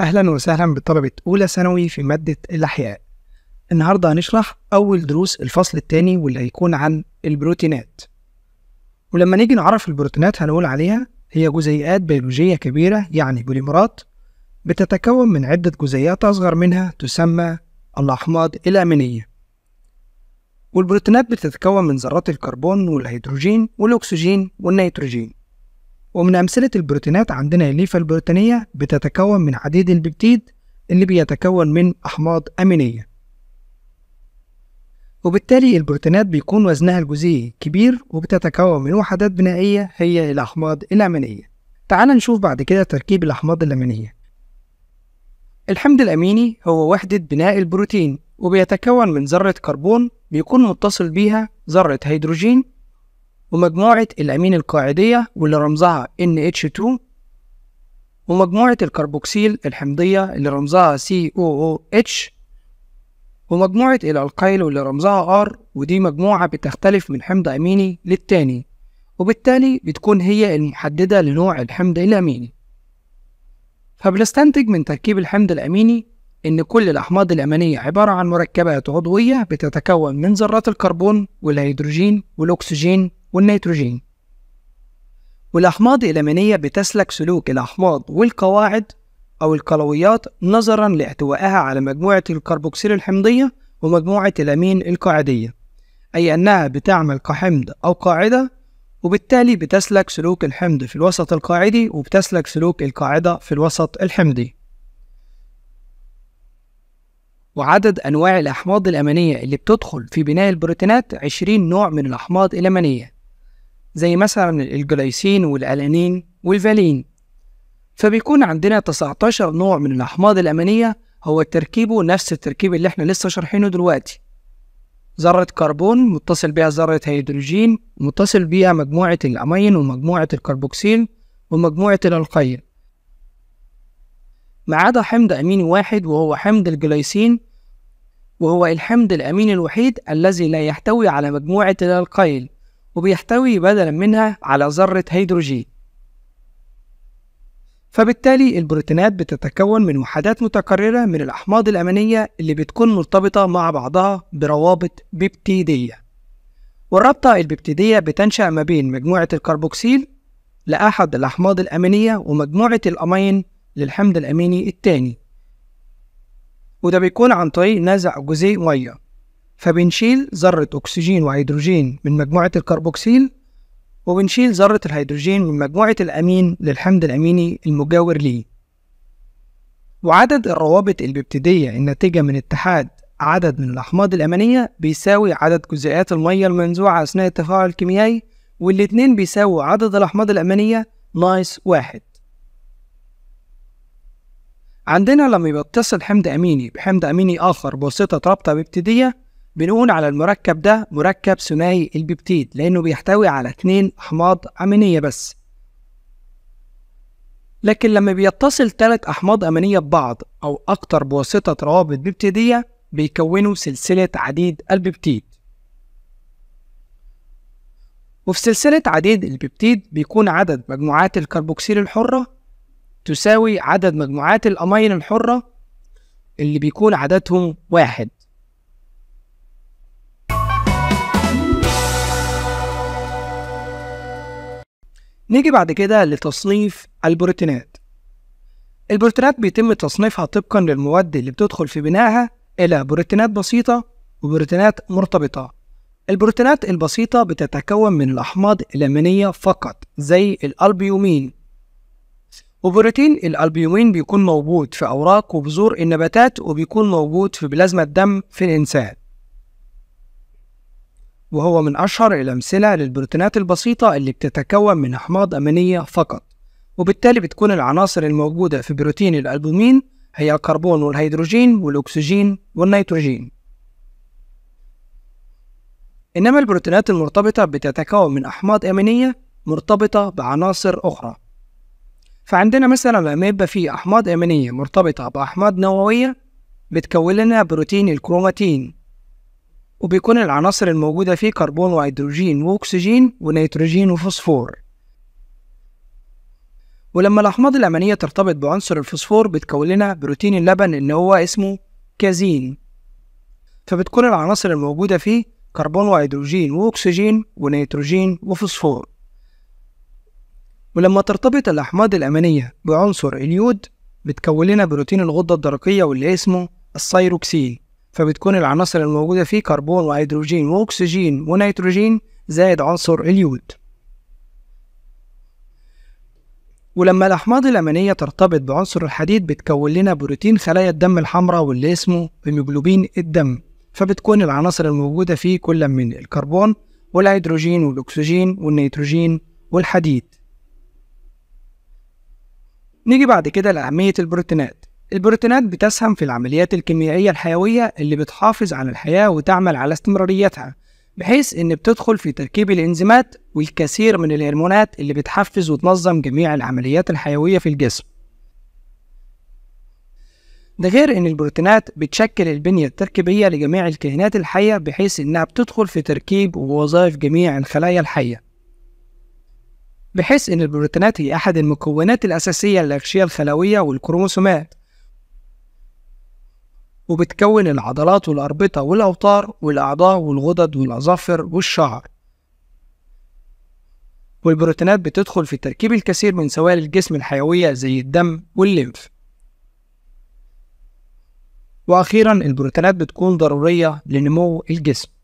أهلا وسهلا بطلبة أولى ثانوي في مادة الأحياء. النهاردة هنشرح أول دروس الفصل الثاني واللي هيكون عن البروتينات. ولما نيجي نعرف البروتينات هنقول عليها هي جزيئات بيولوجية كبيرة يعني بوليمرات بتتكون من عدة جزيئات أصغر منها تسمى الأحماض الأمينية. والبروتينات بتتكون من ذرات الكربون والهيدروجين والأكسجين والنيتروجين. ومن أمثلة البروتينات عندنا الليفة البروتينية بتتكون من عديد البيبتيد اللي بيتكون من أحماض أمينية وبالتالي البروتينات بيكون وزنها الجزيئي كبير وبتتكون من وحدات بنائية هي الأحماض الأمينية تعال نشوف بعد كده تركيب الأحماض الأمينية الحمض الأميني هو وحدة بناء البروتين وبيتكون من ذرة كربون بيكون متصل بيها ذرة هيدروجين ومجموعة الأمين القاعدية واللي رمزها NH2 ومجموعة الكربوكسيل الحمضية اللي رمزها COOH ومجموعة الألقيل واللي رمزها R ودي مجموعة بتختلف من حمض أميني للتاني وبالتالي بتكون هي المحددة لنوع الحمض الأميني فبنستنتج من تركيب الحمض الأميني إن كل الأحماض الأمينية عبارة عن مركبات عضوية بتتكون من ذرات الكربون والهيدروجين والأكسجين والنيتروجين والأحماض الأمينية بتسلك سلوك الأحماض والقواعد أو القلويات نظرا لاحتوائها على مجموعة الكربوكسيل الحمضية ومجموعة الأمين القاعدية أي أنها بتعمل كحمض أو قاعدة وبالتالي بتسلك سلوك الحمض في الوسط القاعدي وبتسلك سلوك القاعدة في الوسط الحمضي وعدد أنواع الأحماض الأمينية اللي بتدخل في بناء البروتينات 20 نوع من الأحماض الأمينية زي مثلا الجلايسين والألانين والفالين فبيكون عندنا 19 نوع من الأحماض الأمينية هو تركيبه نفس التركيب اللي احنا لسه شارحينه دلوقتي ذرة كربون متصل بها ذرة هيدروجين متصل بها مجموعة الأمين ومجموعة الكربوكسيل ومجموعة الألقيل ما عدا حمض أميني واحد وهو حمض الجلايسين وهو الحمض الأميني الوحيد الذي لا يحتوي على مجموعة الألقيل وبيحتوي بدلا منها على ذرة هيدروجين فبالتالي البروتينات بتتكون من وحدات متكررة من الأحماض الأمينية اللي بتكون مرتبطة مع بعضها بروابط بيبتيدية والرابطة البيبتيدية بتنشأ ما بين مجموعة الكربوكسيل لأحد الأحماض الأمينية ومجموعة الأمين للحمض الأميني التاني وده بيكون عن طريق نزع جزيء مية فبنشيل ذرة أكسجين وهيدروجين من مجموعة الكربوكسيل وبنشيل ذرة الهيدروجين من مجموعة الأمين للحمض الأميني المجاور ليه وعدد الروابط الببتدية الناتجة من اتحاد عدد من الأحماض الأمينية بيساوي عدد جزيئات المية المنزوعة أثناء التفاعل الكيميائي والاتنين بيساووا عدد الأحماض الأمينية ناقص واحد عندنا لما بيتصل حمض أميني بحمض أميني آخر بواسطة رابطة ببتدية بنقول على المركب ده مركب ثنائي البيبتيد لأنه بيحتوي على اتنين أحماض أمينية بس لكن لما بيتصل تلات أحماض أمينية ببعض أو أكتر بواسطة روابط بيبتيدية بيكونوا سلسلة عديد البيبتيد وفي سلسلة عديد البيبتيد بيكون عدد مجموعات الكربوكسيل الحرة تساوي عدد مجموعات الأمين الحرة اللي بيكون عددهم واحد نيجي بعد كده لتصنيف البروتينات البروتينات بيتم تصنيفها طبقا للمواد اللي بتدخل في بنائها إلى بروتينات بسيطة وبروتينات مرتبطة البروتينات البسيطة بتتكون من الأحماض الأمينية فقط زي الألبيومين وبروتين الألبيومين بيكون موجود في أوراق وبذور النباتات وبيكون موجود في بلازما الدم في الإنسان وهو من أشهر الأمثلة للبروتينات البسيطة اللي بتتكون من أحماض أمينية فقط وبالتالي بتكون العناصر الموجودة في بروتين الألبومين هي الكربون والهيدروجين والأكسجين والنيتروجين إنما البروتينات المرتبطة بتتكون من أحماض أمينية مرتبطة بعناصر أخرى فعندنا مثلا لما يبقى في أحماض أمينية مرتبطة بأحماض نووية بتكون لنا بروتين الكروماتين وبيكون العناصر الموجودة فيه كربون وهيدروجين وأكسجين ونيتروجين وفوسفور ولما الأحماض الأمينية ترتبط بعنصر الفوسفور بتكون لنا بروتين اللبن اللي هو اسمه كازين فبتكون العناصر الموجودة فيه كربون وهيدروجين وأكسجين ونيتروجين وفوسفور ولما ترتبط الأحماض الأمينية بعنصر اليود بتكون لنا بروتين الغدة الدرقية واللي اسمه السيروكسين فبتكون العناصر الموجودة فيه كربون وهيدروجين وأكسجين ونيتروجين زائد عنصر اليود ولما الأحماض الأمينية ترتبط بعنصر الحديد بتكون لنا بروتين خلايا الدم الحمراء واللي اسمه هيموجلوبين الدم فبتكون العناصر الموجودة فيه كل من الكربون والهيدروجين والأكسجين والنيتروجين والحديد نيجي بعد كده لأهمية البروتينات البروتينات بتسهم في العمليات الكيميائية الحيوية اللي بتحافظ على الحياة وتعمل على استمراريتها بحيث إن بتدخل في تركيب الإنزيمات والكثير من الهرمونات اللي بتحفز وتنظم جميع العمليات الحيوية في الجسم ده غير إن البروتينات بتشكل البنية التركيبية لجميع الكائنات الحية بحيث إنها بتدخل في تركيب ووظائف جميع الخلايا الحية بحيث إن البروتينات هي أحد المكونات الأساسية للأغشية الخلوية والكروموسومات وبتكون العضلات والأربطة والأوتار والأعضاء والغدد والأظافر والشعر والبروتينات بتدخل في تركيب الكثير من سوائل الجسم الحيوية زي الدم والليمف وأخيرا البروتينات بتكون ضرورية لنمو الجسم